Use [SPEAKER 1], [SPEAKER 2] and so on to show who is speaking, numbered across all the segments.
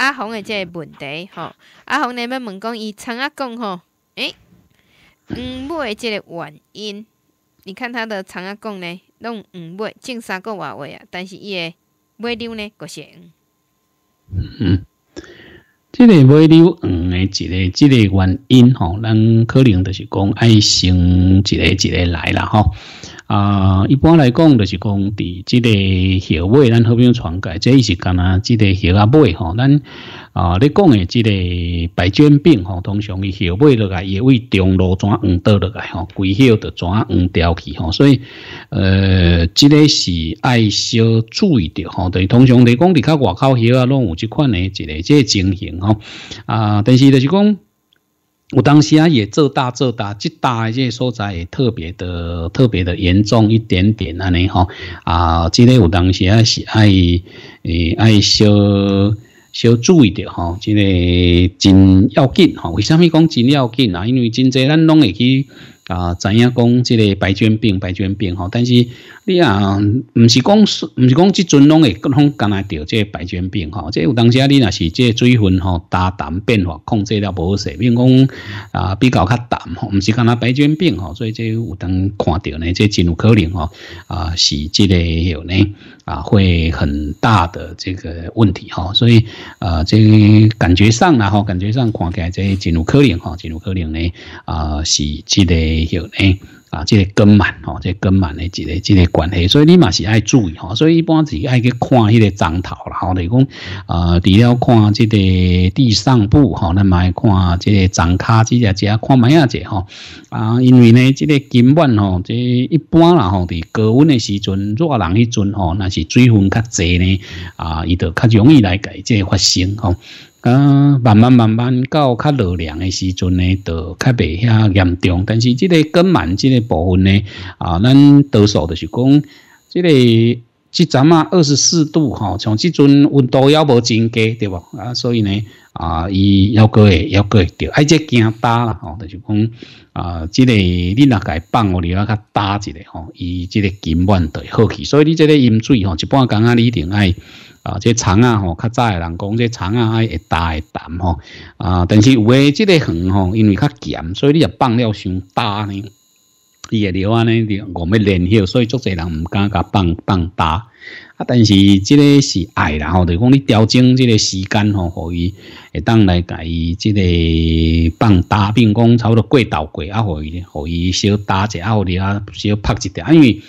[SPEAKER 1] 阿红的即个问题，吼，阿红呢要问讲，伊长阿讲吼，哎，黄诶即个原因，你看他的长阿讲呢，弄黄买，种三个外话啊，但是伊的买苗呢，个是黄。嗯，这个买苗黄的一个这个原因，吼，咱可能就是讲爱生一个一个来啦吼。啊，一般来讲就是讲，伫即个穴位咱好比讲传改，这伊是干呐，即个穴位吼，咱啊你讲诶，即个白渐病吼，通常伊穴位落来也会中路转黄倒落来吼，规血就转黄掉去吼，所以呃，即个是爱少注意着吼，等于通常你讲伫较外口穴啊，拢有即款诶，即个即个情形吼啊，但是就是讲。有当时啊也做大做大，即大即所在也特别的特别的严重一点点安尼吼啊，即个有当时啊是爱诶爱小小注意点吼，即个真要紧吼。为什么讲真要紧呐？因为真侪咱拢会去。啊，知影讲即个白血病，白血病吼，但是你啊，唔是讲，唔是讲即阵拢会，拢敢来得即白血病吼，即有当啊，你那是即水分吼，大胆变化控制了不好势，变讲啊比较较淡吼，唔是讲白血病吼，所以即有当看到呢，即真有可能吼，啊是即个有呢，啊会很大的这个问题吼，所以啊即感觉上啦吼，感觉上看起来即真有可能吼，真有可能呢啊是即个。以后呢，啊，这个根满哈，这个根满呢，这个这个关系，所以你嘛是爱注意哈，所以一般是爱去看迄个长头啦，吼、等于讲啊，除了看即个地上部吼，哈，另外看即个长卡，只只只看咩啊只吼啊，因为呢，这个根满哈，这一般然后在高温的时阵、热人迄阵吼，那是水分较侪呢，啊，伊就较容易来改这发生哈。啊，慢慢慢慢到较热量的时阵呢，就较袂遐严重。但是这个根满这个部分呢，啊，咱多数就是讲，这个即阵啊二十四度哈，像即阵温度要无增加，对不？啊，所以呢，啊，伊要过会，要过会着。哎，即惊打啦，吼，就是讲啊，即个你那个放我你那较打一下吼，伊即个根本满会好起，所以你即个饮水吼，一般讲啊，你一定爱。啊，这肠啊吼，较早人讲这肠啊爱会焦会淡吼，啊，但是有诶，即个横吼，因为较咸，所以你著放了伤大呢。伊个料安尼，我们连休，所以足侪人唔敢甲放放大。啊，但是即个是爱啦吼，就讲你调整即个时间吼，可以会当来甲伊即个放大，并讲差不多过道过，啊，可以，可以小打者，啊，互料啊，小拍一点，因为。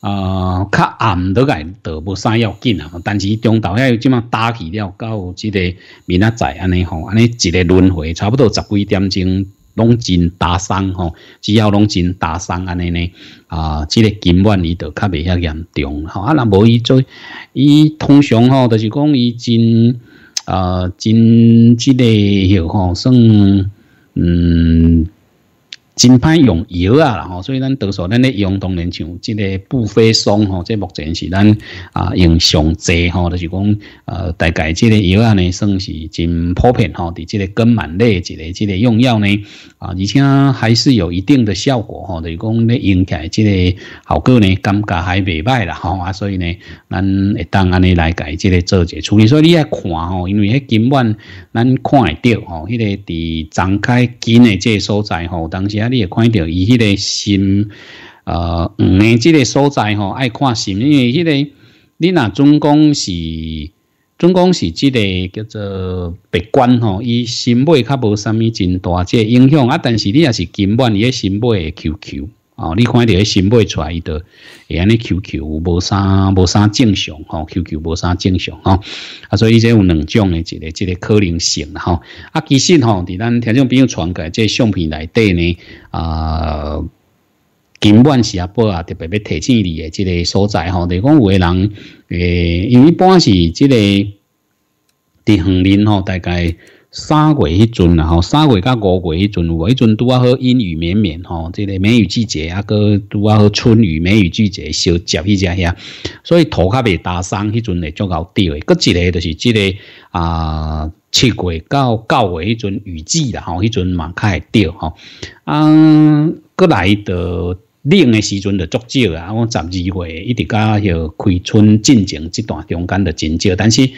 [SPEAKER 1] 呃，较暗落来，就无啥要紧啊。但是中昼遐即嘛打起了，到即个明仔载安尼吼，安尼一个轮回，差不多十几点钟拢真打散吼，只要拢真打散安尼呢，啊，即个今晚伊就较未遐严重吼，啊，若无伊做，伊通常吼就是讲伊真呃真即个，又吼算嗯。真歹用药啊，吼，所以咱多数咱咧用，当然像即个布非松吼，这目前是咱啊用上济吼，就是讲呃，大概即个药啊呢算是真普遍吼，伫即个根满类一个即个用药呢啊，而且还是有一定的效果吼，就是讲咧用起来即个效果呢，感觉还袂歹啦吼啊，所以呢，咱会当安尼来改即个做些处理，所以你爱看吼，因为迄今晚咱看会到吼，迄个伫张开根的个所在吼，当时。你也看到伊迄个心，呃，唔，即个所在吼，爱看心，因为迄个你若总讲是总讲是即个叫做悲观吼，伊心脉较无啥物真大，即个影响啊。但是你也是金本伊个心脉会 QQ 哦，你看到些新买出来的，会安尼 Q Q 无啥无啥正常吼，Q Q 无啥正常吼，啊，所以即有两种的一个一个可能性吼。啊，其实吼，伫咱听众朋友传改即相片内底呢，啊，根本是啊不啊特别要提醒你的即个所在吼，你讲有个人诶，因为一般是即个伫横林吼大概。三月迄阵啦，吼，三月甲五月迄阵，迄阵拄啊好阴雨绵绵，吼，即个梅雨季节啊，个拄啊好春雨梅雨季节，小接迄只遐，所以土较袂打伤，迄阵会足较着诶。个一个就是即个啊，七月到九月迄阵雨季啦，吼，迄阵嘛较会着吼，啊，过来的。冷的时阵就足少啊！我十二月一直到迄开春进前这段中间就真少，但是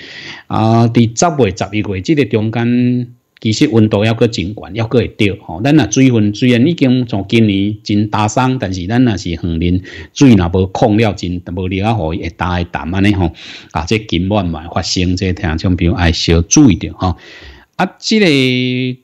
[SPEAKER 1] 啊，伫十月、十一月这个中间，其实温度要过真悬，要过会着吼。咱啊，水分虽然已经从今年真打伤，但是咱那是恒林水那无控了，真无料好，会大会淡安尼吼。啊，这近慢慢发生，这太阳像友爱少注意着吼。啊，这个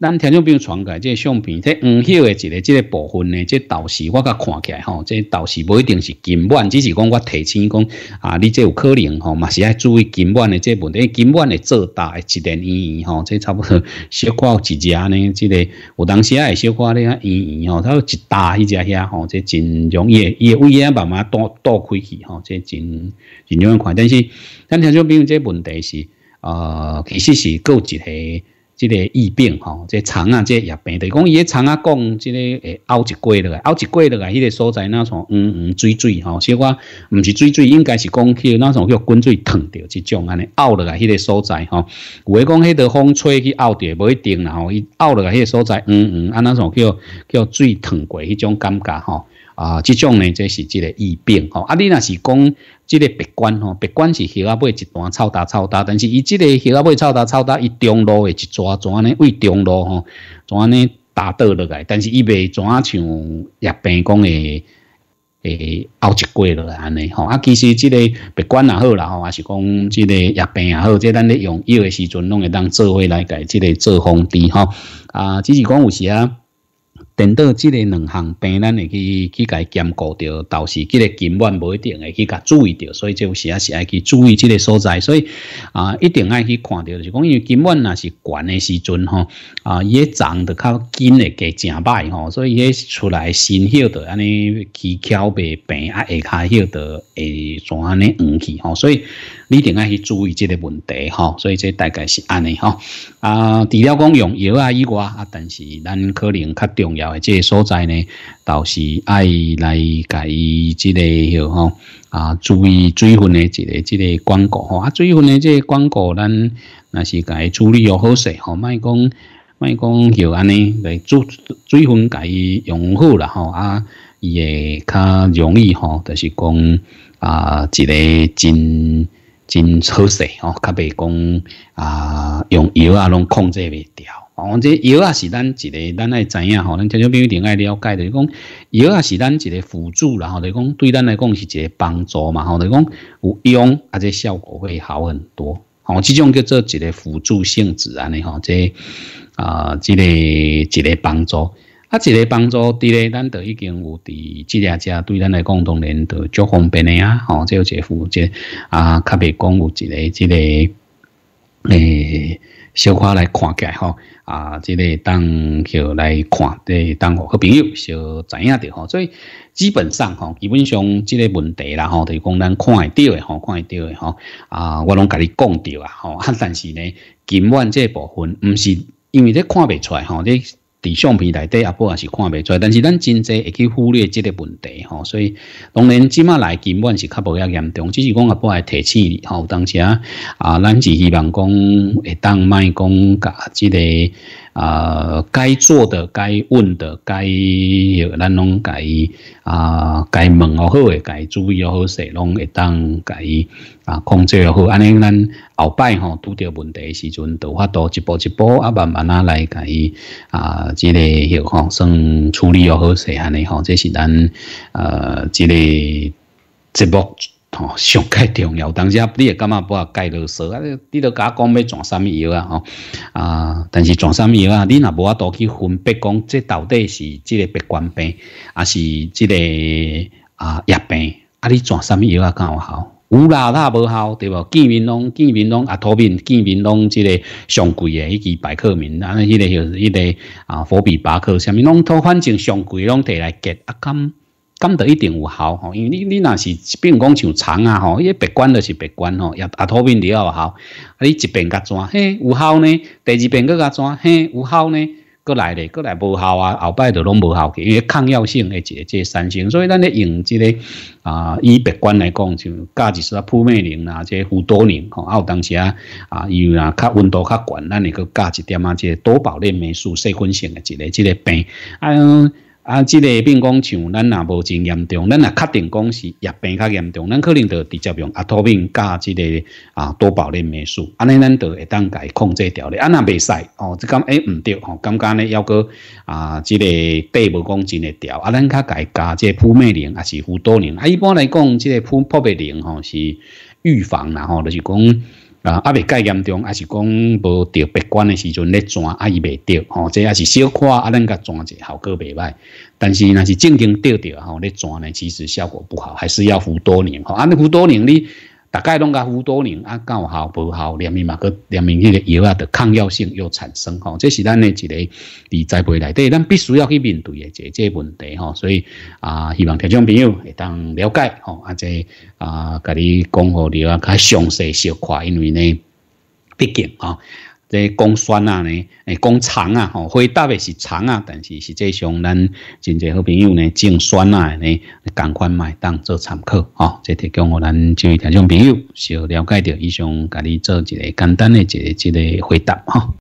[SPEAKER 1] 咱听众朋友传来这个相片，这黄色的一个，这个部分咧，这导视我较看起来吼，这导视不一定是金万，只是讲我提醒讲啊，你这有可能吼嘛，是爱注意金万的这问题，金万的做大的一点医院吼，这差不多小有一家呢，这个有当时也小寡咧医院吼，他一大一家遐吼，这真容易也也危啊慢慢倒倒开去吼，这真真容易看。但是咱听众比如这问题是啊，其实是够一个。即个疫病吼，即肠啊，即也病。就讲伊肠啊，讲即个会凹一过落来，凹一过落来，迄个所在那种黄黄水水吼，小可唔是水水，应该是讲去那种叫滚水烫掉，一种安尼凹落来，迄个所在吼。有诶讲迄个风吹去凹掉，不一定然后伊凹落来迄个所在，黄黄，安那种叫叫水烫过迄种感觉吼。啊，这种呢，这是这个疫病吼。啊，你那是讲这个鼻管吼，鼻管是血啊，不一端超大超大，但是伊这个血啊，尾超大超大，伊中路的一抓抓呢，为中路吼，抓呢打倒落来，但是伊未抓像叶病讲的诶熬一过落来安尼吼。啊，其实这个鼻管也好啦，吼，还是讲这个药病也好，即咱咧用药的时阵，拢会当做伙来改，即个做防治吼，啊，只是讲有时啊。等到这个两项病，咱会去去该兼顾着，倒是这个根源无一定会去甲注意着，所以就时也是爱去注意这个所在，所以啊，一定爱去看到，就讲因为根源那是悬的时阵吼，啊，伊个长的较紧的给正败吼，所以伊出来新血的安尼起翘被病啊下骹血的会怎安尼黄去吼，所以你一定爱去注意这个问题吼，所以这大概是安尼吼啊，除了讲用药啊以外啊，但是咱可能较重要。这个所在呢，倒是爱来改这类吼啊，注意水分的这个这个广告吼啊，水分的这广告咱那是改处理又好些吼，卖讲卖讲就安尼来注水分改用好了吼啊，也较容易吼，都是讲啊，一个真真好势吼，较袂讲啊用药啊拢控制袂掉。哦，这药也是咱一个，咱爱知影吼？咱听众朋友定爱了解，就讲药也是咱一个辅助啦吼，就是讲对咱来讲是一个帮助嘛吼，就是讲有用，而且效果会好很多。吼，这种叫做一个辅助性质安尼吼这啊，这个一个帮助，啊，这个帮助，伫咧咱都已经有伫这家家对咱来讲当然都足方便的呀。吼，这个辅助，这啊，特别讲有一个这个。诶，小可来看起吼，啊，即个当就来看的当好好朋友小知影的吼，所以基本上吼，基本上即个问题啦吼，就讲咱看会到的吼，看会到的吼，啊，我拢甲你讲着啊吼，啊，但是呢，今晚即部分唔是，因为这看袂出来吼，这。伫相片内底阿婆也是看唔出，但是咱真济会去忽略这个问题吼，所以当然即马来根本是较无遐严重，只是讲阿婆系天吼、好当时啊，咱是希望讲会当卖讲甲即个。啊，该做的、该问的、该，咱拢该啊，该问哦好诶，该注意哦好势，拢会当该啊控制哦好，安尼咱后摆吼拄着问题时阵，都发多一步一步啊，慢慢啊来，该啊，个类，吼，算处理哦好势安尼吼，这是咱呃，之个节目。上盖重要，当啊，你也干嘛不盖啰嗦？啊，你都甲我讲要怎什么药啊？吼啊！但是怎什么药啊？你若无法多去分别讲，这到底是即个白冠病，还是即个啊疫病？啊，你怎什么药啊？刚好，有啦，那无效，对无？见面拢见面拢啊，土面见面拢，即个上贵的，以及百克明，啊那迄个就迄个啊伏比巴克，啥物拢都反正上贵拢摕来结啊敢。咁就一定有效吼，因为你你若是，比如讲像虫啊吼，一别管就是白管吼，也阿托品有效，啊你一边甲怎嘿有效呢？第二边佫甲怎嘿有效呢？过来嘞，过来无效啊，后摆就拢无效去，因为抗药性的一这产生，所以咱咧用即个啊，以别管来讲，就加一时啊扑灭灵啊，这氟多宁吼，啊有当时啊啊又啊，较温度较悬，咱你去加一点啊，这多宝链霉素细菌性的一个这个病啊。啊，这个病讲像咱也无真严重，咱也确定讲是疫病较严重，咱可能着直接用阿托病加即个啊多宝类霉素，安尼咱着会当改控制调理。啊，那袂使哦，即讲哎唔对吼，感觉呢要搁啊即个低无讲真会调，啊咱较改加即个扑灭灵还是扑多灵？啊，一般来讲，即个扑扑灭灵吼是预防，啦，吼就是讲。啊，阿未介严重，还是讲无着鼻管的时阵咧转，阿伊未着吼，这也是小夸，阿咱个转者效果未歹。但是那是正经着着吼，咧转呢其实效果不好，还是要服多年吼，啊，你服多年你。大概拢个乌多年，啊，有效无效，连咪嘛，佮连咪迄个药啊的抗药性又产生吼，这是咱的一个治灾未来对，咱必须要去面对一个这问题吼，所以啊，希望听众朋友会当了解吼，啊，即啊，甲你讲好里啊，较详细小看，因为呢，毕竟吼。这供酸啊呢？诶，供长啊吼，回答的是长啊，但是实际上咱真侪好朋友呢，种酸啊呢，赶快买当做参考哦。这提供予咱位听众朋友小了解到，以上甲你做一个简单的一个个回答哈。